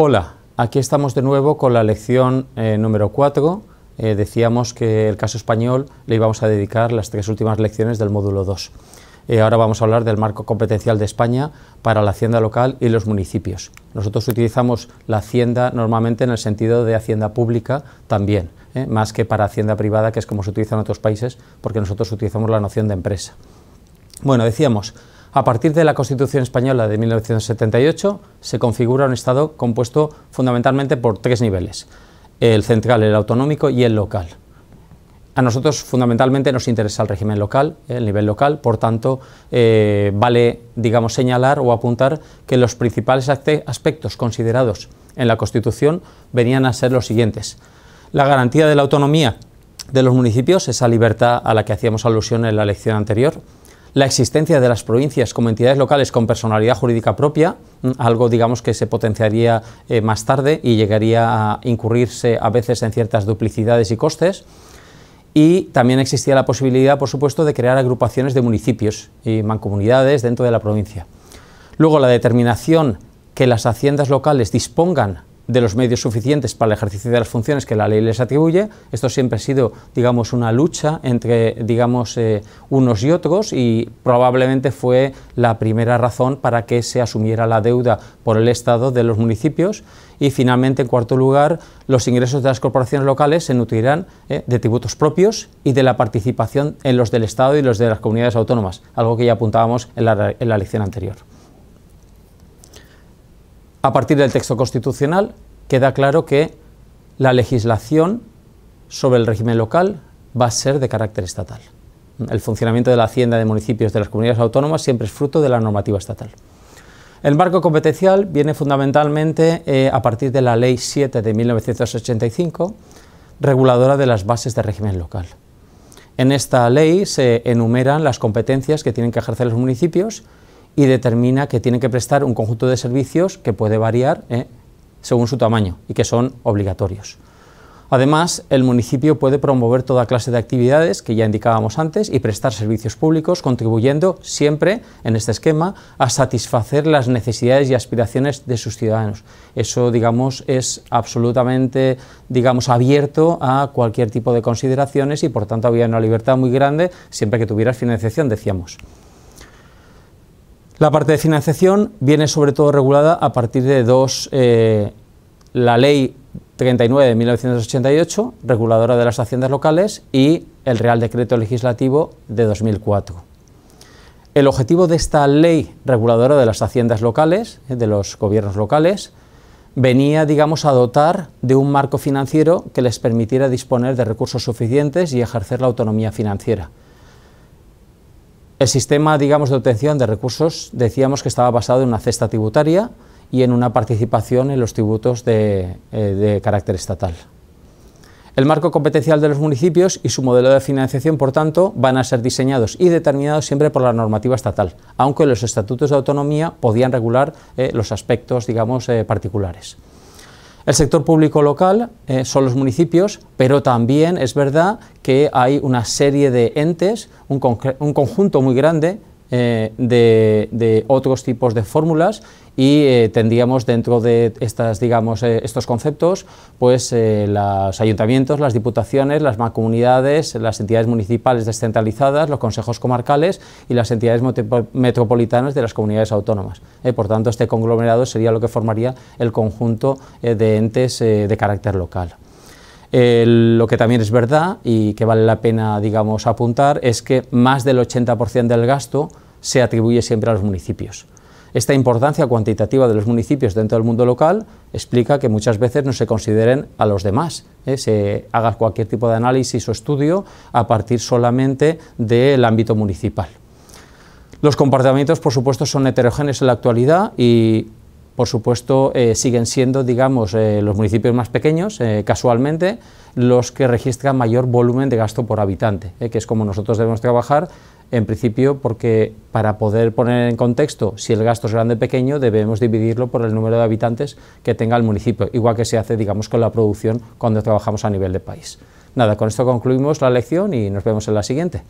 Hola, aquí estamos de nuevo con la lección eh, número 4. Eh, decíamos que el caso español le íbamos a dedicar las tres últimas lecciones del módulo 2. Eh, ahora vamos a hablar del marco competencial de España para la hacienda local y los municipios. Nosotros utilizamos la hacienda normalmente en el sentido de hacienda pública también, más que para hacienda privada, que es como se utiliza en otros países, porque nosotros utilizamos la noción de empresa. Bueno, decíamos, a partir de la Constitución Española de 1978 se configura un Estado compuesto fundamentalmente por tres niveles, el central, el autonómico y el local. A nosotros fundamentalmente nos interesa el régimen local, el nivel local, por tanto, eh, vale digamos, señalar o apuntar que los principales aspectos considerados en la Constitución venían a ser los siguientes. La garantía de la autonomía de los municipios, esa libertad a la que hacíamos alusión en la lección anterior, la existencia de las provincias como entidades locales con personalidad jurídica propia, mm, algo digamos que se potenciaría eh, más tarde y llegaría a incurrirse a veces en ciertas duplicidades y costes. Y también existía la posibilidad, por supuesto, de crear agrupaciones de municipios y mancomunidades dentro de la provincia. Luego, la determinación que las haciendas locales dispongan de los medios suficientes para el ejercicio de las funciones que la ley les atribuye. Esto siempre ha sido, digamos, una lucha entre, digamos, eh, unos y otros y probablemente fue la primera razón para que se asumiera la deuda por el Estado de los municipios. Y finalmente, en cuarto lugar, los ingresos de las corporaciones locales se nutrirán eh, de tributos propios y de la participación en los del Estado y los de las comunidades autónomas, algo que ya apuntábamos en la, en la lección anterior. A partir del texto constitucional queda claro que la legislación sobre el régimen local va a ser de carácter estatal. El funcionamiento de la hacienda de municipios de las comunidades autónomas siempre es fruto de la normativa estatal. El marco competencial viene fundamentalmente eh, a partir de la Ley 7 de 1985, reguladora de las bases de régimen local. En esta ley se enumeran las competencias que tienen que ejercer los municipios y determina que tiene que prestar un conjunto de servicios que puede variar eh, según su tamaño y que son obligatorios. Además, el municipio puede promover toda clase de actividades que ya indicábamos antes y prestar servicios públicos, contribuyendo siempre, en este esquema, a satisfacer las necesidades y aspiraciones de sus ciudadanos. Eso, digamos, es absolutamente, digamos, abierto a cualquier tipo de consideraciones y, por tanto, había una libertad muy grande siempre que tuvieras financiación, decíamos. La parte de financiación viene sobre todo regulada a partir de dos, eh, la ley 39 de 1988, reguladora de las haciendas locales, y el Real Decreto Legislativo de 2004. El objetivo de esta ley reguladora de las haciendas locales, eh, de los gobiernos locales, venía, digamos, a dotar de un marco financiero que les permitiera disponer de recursos suficientes y ejercer la autonomía financiera el sistema, de obtención de recursos decíamos que estaba basado en una cesta tributaria y en una participación en los tributos eh, de, carácter estatal. El marco competencial de los municipios y su modelo de financiación, por tanto, van a ser diseñados y determinados siempre por la normativa estatal, aunque los estatutos de autonomía podían regular eh, los aspectos, digamos, eh, particulares. El sector público local eh, son los municipios, pero también es verdad que hay una serie de entes, un, un conjunto muy grande eh, de, otros tipos de fórmulas y eh, tendríamos dentro de estas, digamos, eh, estos conceptos pues, los ayuntamientos, las diputaciones, las mancomunidades, las entidades municipales descentralizadas, los consejos comarcales y las entidades metropolitanas de las comunidades autónomas. por tanto, este conglomerado sería lo que formaría el conjunto de entes de carácter local lo que también es verdad y que vale la pena digamos, apuntar es que más del 80% del gasto se atribuye siempre a los municipios. Esta importancia cuantitativa de los municipios dentro del mundo local explica que muchas veces no se consideren a los demás, ¿eh? se haga cualquier tipo de análisis o estudio a partir solamente del ámbito municipal. Los comportamientos, por supuesto, son heterogéneos en la actualidad y por supuesto, eh, siguen siendo, digamos, eh, los municipios más pequeños, eh, casualmente, los que registran mayor volumen de gasto por habitante, que es como nosotros debemos trabajar, en principio, porque para poder poner en contexto si el gasto es grande o pequeño, debemos dividirlo por el número de habitantes que tenga el municipio, igual que se hace, digamos, con la producción cuando trabajamos a nivel de país. Nada, con esto concluimos la lección y nos vemos en la siguiente.